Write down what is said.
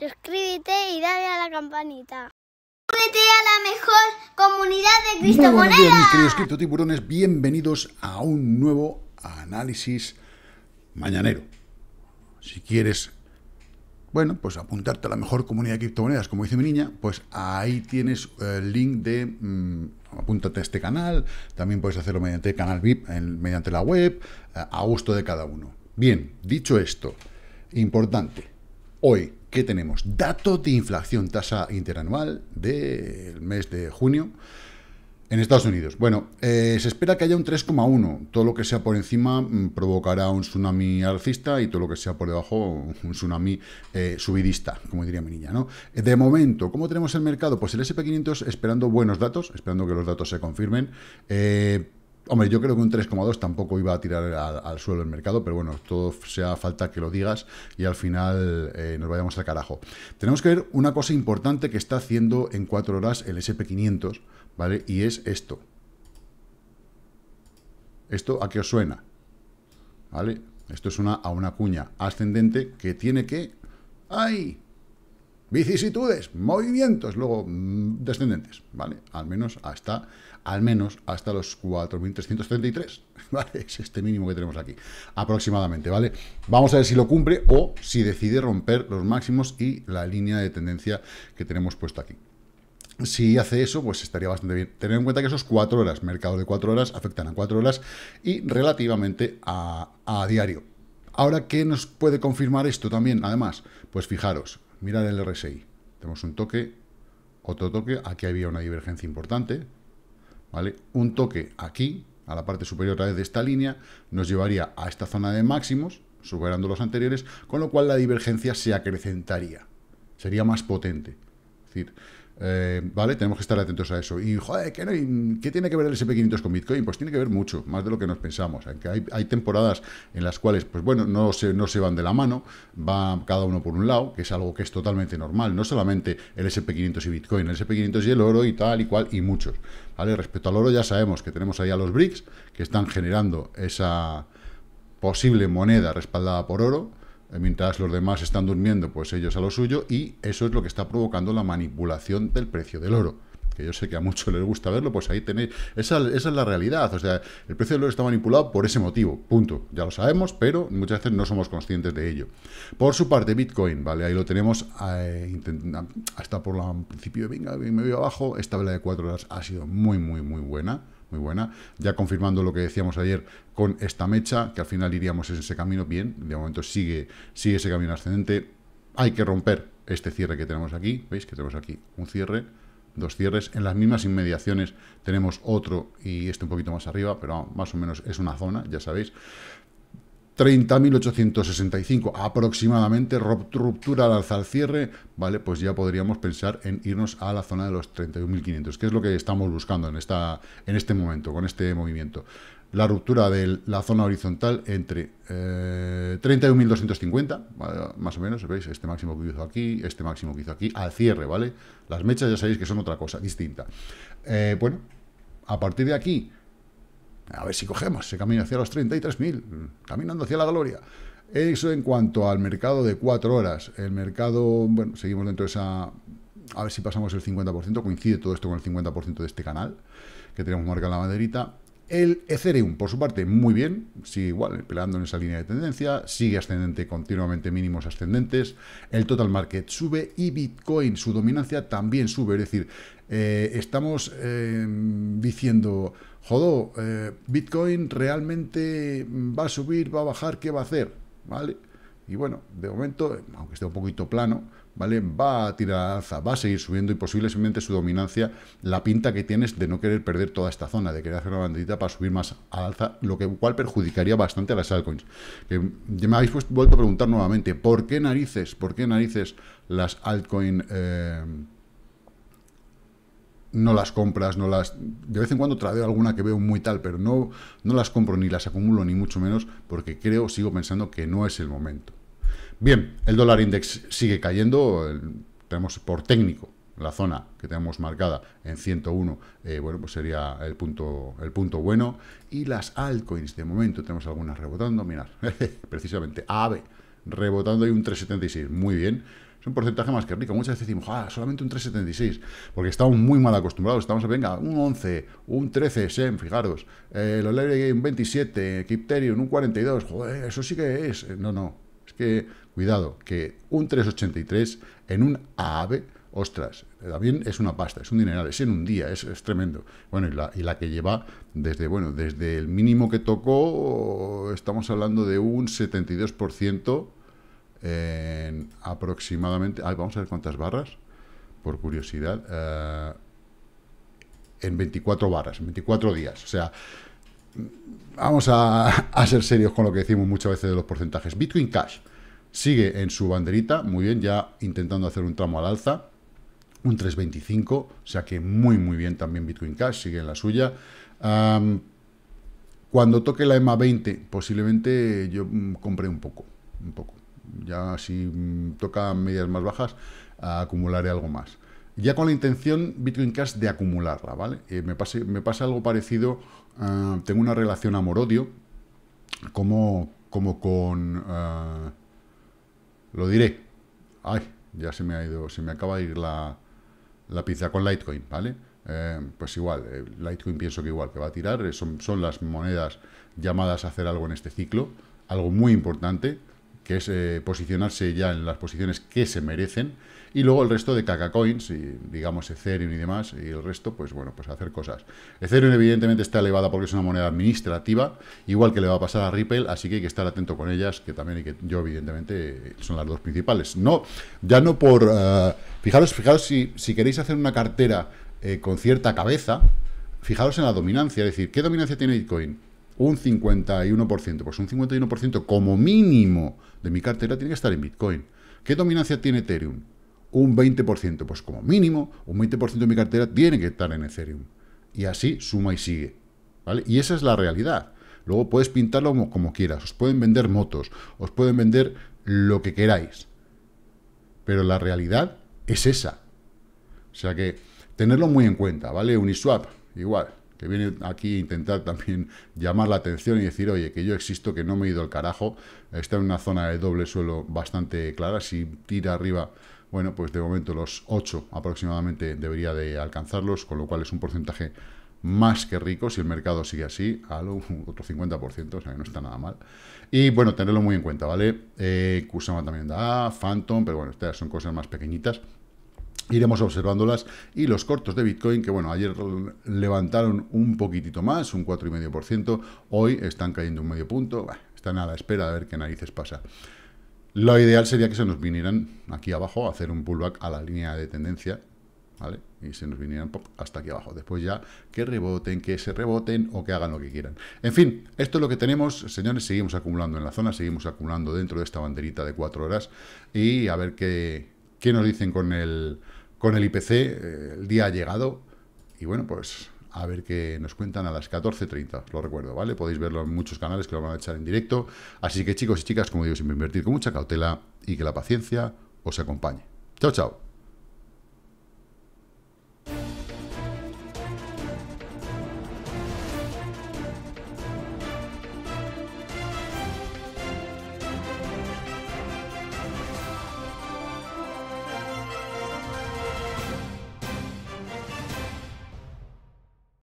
Suscríbete y dale a la campanita. Únete a la mejor comunidad de Cristo Muy buenos mis queridos tiburones. Bienvenidos a un nuevo análisis mañanero. Si quieres, bueno, pues apuntarte a la mejor comunidad de criptomonedas, como dice mi niña, pues ahí tienes el link de mm, apúntate a este canal. También puedes hacerlo mediante el canal VIP, mediante la web, eh, a gusto de cada uno. Bien, dicho esto, importante Hoy, ¿qué tenemos? Dato de inflación, tasa interanual del mes de junio en Estados Unidos. Bueno, eh, se espera que haya un 3,1. Todo lo que sea por encima mm, provocará un tsunami alcista y todo lo que sea por debajo un tsunami eh, subidista, como diría mi niña. ¿no? De momento, ¿cómo tenemos el mercado? Pues el SP500 esperando buenos datos, esperando que los datos se confirmen. Eh, Hombre, yo creo que un 3,2 tampoco iba a tirar al, suelo el mercado, pero bueno, todo sea falta que lo digas y al final eh, nos vayamos al carajo. Tenemos que ver una cosa importante que está haciendo en 4 horas el SP500, ¿vale? Y es esto. ¿Esto a qué os suena? ¿Vale? Esto es una, a una cuña ascendente que tiene que... ¡Ay! Vicisitudes, movimientos, luego mm, descendentes, ¿vale? Al menos hasta, al menos hasta los 4.333, ¿vale? Es este mínimo que tenemos aquí, aproximadamente, ¿vale? Vamos a ver si lo cumple o si decide romper los máximos y la línea de tendencia que tenemos puesto aquí. Si hace eso, pues estaría bastante bien. Tener en cuenta que esos 4 horas, mercado de 4 horas, afectan a 4 horas y relativamente a, a diario. Ahora, ¿qué nos puede confirmar esto también? Además, pues fijaros, Mirad el RSI. Tenemos un toque, otro toque. Aquí había una divergencia importante. ¿Vale? Un toque aquí, a la parte superior a de esta línea, nos llevaría a esta zona de máximos, superando los anteriores, con lo cual la divergencia se acrecentaría. Sería más potente. Es decir, eh, ¿Vale? Tenemos que estar atentos a eso. Y, joder, ¿qué, tiene que ver el SP500 con Bitcoin? Pues tiene que ver mucho, más de lo que nos pensamos. hay, temporadas en las cuales, pues bueno, no se, no se van de la mano, va cada uno por un lado, que es algo que es totalmente normal. No solamente el SP500 y Bitcoin, el SP500 y el oro y tal y cual y muchos. ¿Vale? Respecto al oro ya sabemos que tenemos ahí a los BRICS, que están generando esa posible moneda respaldada por oro eh, mientras los demás están durmiendo, pues ellos a lo suyo, y eso es lo que está provocando la manipulación del precio del oro. Que yo sé que a muchos les gusta verlo, pues ahí tenéis. Esa, es la realidad. O sea, el precio del oro está manipulado por ese motivo. Punto. Ya lo sabemos, pero muchas veces no somos conscientes de ello. Por su parte, Bitcoin, ¿vale? Ahí lo tenemos eh, hasta por la, principio venga, me voy abajo. Esta vela de cuatro horas ha sido muy, muy, muy buena muy buena. Ya confirmando lo que decíamos ayer con esta mecha, que al final iríamos en ese camino bien, de momento sigue, sigue ese camino ascendente. Hay que romper este cierre que tenemos aquí, veis que tenemos aquí un cierre, dos cierres. En las mismas inmediaciones tenemos otro y este un poquito más arriba, pero más o menos es una zona, ya sabéis. 30.865 aproximadamente, ruptura al alza al cierre, ¿vale? Pues ya podríamos pensar en irnos a la zona de los 31.500, que es lo que estamos buscando en, esta, en este momento, con este movimiento. La ruptura de la zona horizontal entre 31.250, eh, más o menos, ¿veis? Este máximo que hizo aquí, este máximo que hizo aquí, al cierre, ¿vale? Las mechas ya sabéis que son otra cosa, distinta. Eh, bueno, a partir de aquí, a ver si cogemos se camina hacia los 33.000, caminando hacia la gloria. Eso en cuanto al mercado de cuatro horas. El mercado, bueno, seguimos dentro de esa... A ver si pasamos el 50%, coincide todo esto con el 50% de este canal, que tenemos marca en la maderita. El Ethereum, por su parte, muy bien, sigue igual, peleando en esa línea de tendencia, sigue ascendente continuamente mínimos ascendentes, el total market sube y Bitcoin, su dominancia también sube, es decir, eh, estamos em, diciendo, jodó, eh, Bitcoin realmente va a subir, va a bajar, ¿qué va a hacer? ¿Vale? Y bueno, de momento, aunque esté un poquito plano, ¿vale? Va a tirar alza, va a seguir subiendo y posiblemente su dominancia, la pinta que tienes de no querer perder toda esta zona, de querer hacer una banderita para subir más al alza, lo que cual perjudicaría bastante a las altcoins. me habéis pues, vuelto a preguntar nuevamente, ¿por qué narices, por qué narices las altcoins eh, no las compras, no las... De vez en cuando tradeo alguna que veo muy tal, pero no, no las compro ni las acumulo, ni mucho menos, porque creo, sigo pensando que no es el momento. Bien, el dólar index sigue cayendo, tenemos por técnico la zona que tenemos marcada en 101, eh, bueno, pues sería el punto, el punto bueno. Y las altcoins, de momento tenemos algunas rebotando, mirad, precisamente AVE, rebotando y un 3,76, muy bien. Es un porcentaje más que rico. Muchas veces decimos, ah, solamente un 3,76, porque estamos muy mal acostumbrados. Estamos, a, venga, un 11, un 13, SEM, fijaros. Eh, el game un 27, Kipterium un 42, joder, eso sí que es. Eh, no, no, que, cuidado, que un 383 en un ave ostras, también es una pasta, es un dineral, es en un día, es, es tremendo. Bueno, y la, y la, que lleva desde, bueno, desde el mínimo que tocó, estamos hablando de un 72% en aproximadamente, ay, vamos a ver cuántas barras, por curiosidad, eh, en 24 barras, en 24 días, o sea, vamos a, ser serios con lo que decimos muchas veces de los porcentajes. Bitcoin Cash sigue en su banderita, muy bien, ya intentando hacer un tramo al alza, un 3.25, o sea que muy, muy bien también Bitcoin Cash, sigue en la suya. cuando toque la EMA 20, posiblemente yo mm, compré un poco, un poco. Ya si mm, toca medias más bajas, acumularé algo más ya con la intención Bitcoin Cash de acumularla, ¿vale? Eh, me, me, pasa algo parecido, ah, tengo una relación amor-odio, como, como con... Ah, lo diré. Ay, ya se me ha ido, se me acaba de ir la, la pizza con Litecoin, ¿vale? Eh, pues igual, eh, Litecoin pienso que igual, que va a tirar, son, son las monedas llamadas a hacer algo en este ciclo, algo muy importante, que es eh, posicionarse ya en las posiciones que se merecen, y luego el resto de coins, y digamos Ethereum y demás, y el resto, pues bueno, pues hacer cosas. Ethereum evidentemente está elevada porque es una moneda administrativa, igual que le va a pasar a Ripple, así que hay que estar atento con ellas, que también que, yo evidentemente, son las dos principales. No, ya no por... Eh, fijaros, fijaros, si, queréis hacer una cartera eh, con cierta cabeza, fijaros en la dominancia, es decir, ¿qué dominancia tiene Bitcoin? un 51%. Pues un 51% como mínimo de mi cartera tiene que estar en Bitcoin. ¿Qué dominancia tiene Ethereum? Un 20%. Pues como mínimo, un 20% de mi cartera tiene que estar en Ethereum. Y así suma y sigue. ¿vale? Y esa es la realidad. Luego puedes pintarlo como, como quieras. Os pueden vender motos, os pueden vender lo que queráis. Pero la realidad es esa. O sea que tenerlo muy en cuenta, ¿vale? Uniswap, igual que viene aquí a intentar también llamar la atención y decir, oye, que yo existo, que no me he ido al carajo, está en una zona de doble suelo bastante clara, si tira arriba, bueno, pues de momento los 8 aproximadamente debería de alcanzarlos, con lo cual es un porcentaje más que rico, si el mercado sigue así, lo otro 50%, o sea no está nada mal. Y bueno, tenerlo muy en cuenta, ¿vale? Eh, Kusama también da, Phantom, pero bueno, estas son cosas más pequeñitas, iremos observándolas y los cortos de Bitcoin que bueno ayer levantaron un poquitito más un 4,5% hoy están cayendo un medio punto están a la espera de ver qué narices pasa lo ideal sería que se nos vinieran aquí abajo a hacer un pullback a la línea de tendencia ¿vale? y se nos vinieran hasta aquí abajo después ya que reboten que se reboten o que hagan lo que quieran en fin esto es lo que tenemos señores seguimos acumulando en la zona seguimos acumulando dentro de esta banderita de 4 horas y a ver qué qué nos dicen con el, con el IPC. Eh, el día ha llegado y bueno, pues a ver qué nos cuentan a las 14.30, lo recuerdo, ¿vale? Podéis verlo en muchos canales que lo van a echar en directo. Así que chicos y chicas, como digo, siempre invertir con mucha cautela y que la paciencia os acompañe. Chao, chao.